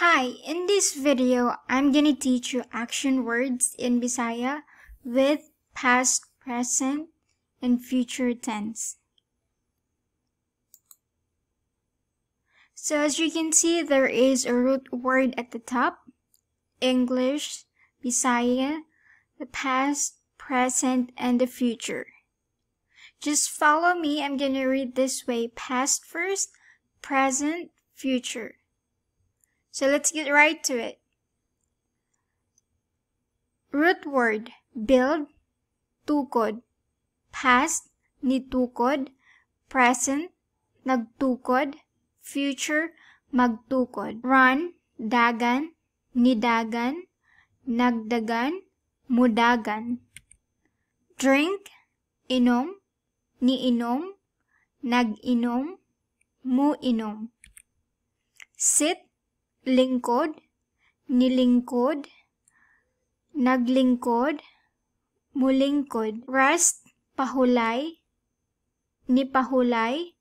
Hi, in this video, I'm gonna teach you action words in Bisaya with past, present, and future tense. So as you can see, there is a root word at the top, English, Bisaya, the past, present, and the future. Just follow me, I'm gonna read this way, past first, present, future. So let's get right to it. Root word build, tukod. Past, nitukod. Present, nagtukod. Future, magtukod. Run, dagan, nidagan. Nagdagan, mudagan. Drink, inom, niinom, mu muinom. Sit, lingkod, nilingkod, naglingkod, mulingkod. Rest, pahulay, nipahulay,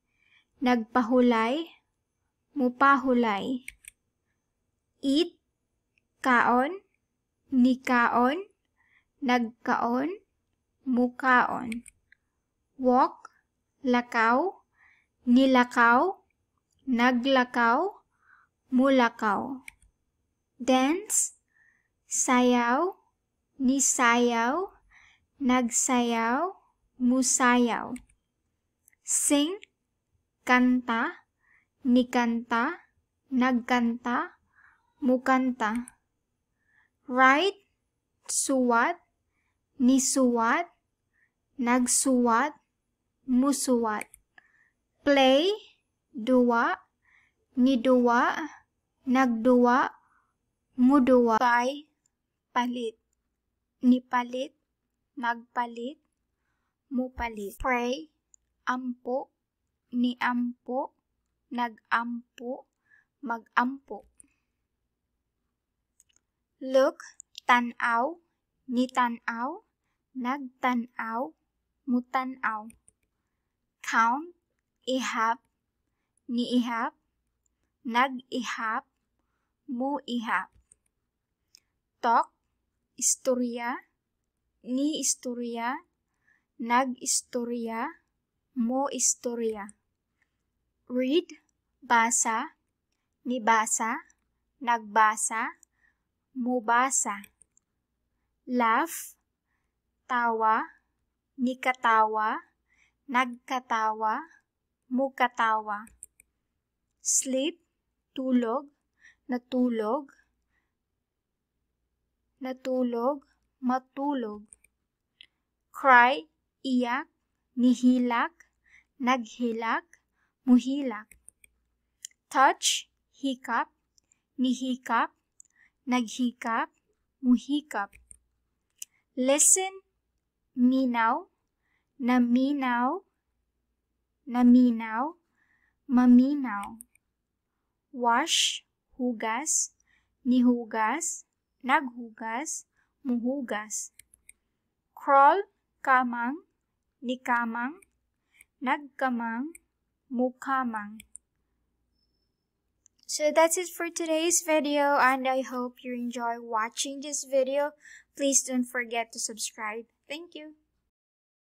nagpahulay, mupahulay. Eat, kaon, nikaon, nagkaon, mukaon. Walk, lakaw, nilakaw, naglakaw, Mulakaw. Dance, sayaw, nisayaw, nagsayaw, musayaw. Sing, kanta, nikanta, nagkanta, mukanta. Write, suwat, nisuwat, nagsuwat, musuwat. Play, duwa, niduwa, nagduwa, muduwa, buy, palit, nipalit, nagpalit, mupalit, pray, ampo, niampo, nagampo, magampo. Look, tanaw, nitanaw, nagtanaw, mutanaw. Count, ihap, niihap, nag-ihap, mu-ihap. Talk, istorya, ni-istorya, nag-istorya, mo-istorya. Read, basa, ni-basa, nag-basa, nagbasa, basa Laugh, tawa, ni-katawa, nag-katawa, nagkatawa, katawa Sleep, tulog, natulog, natulog, matulog. Cry, iyak, nihilak, naghilak, muhilak. Touch, hikap, nihikap, naghikap, muhikap. Listen, minaw, naminaw, naminaw, maminaw. wash, hugas, nihugas, naghugas, muhugas. Crawl, kamang, nikamang, nagkamang, mukamang. So that's it for today's video and I hope you enjoy watching this video. Please don't forget to subscribe. Thank you.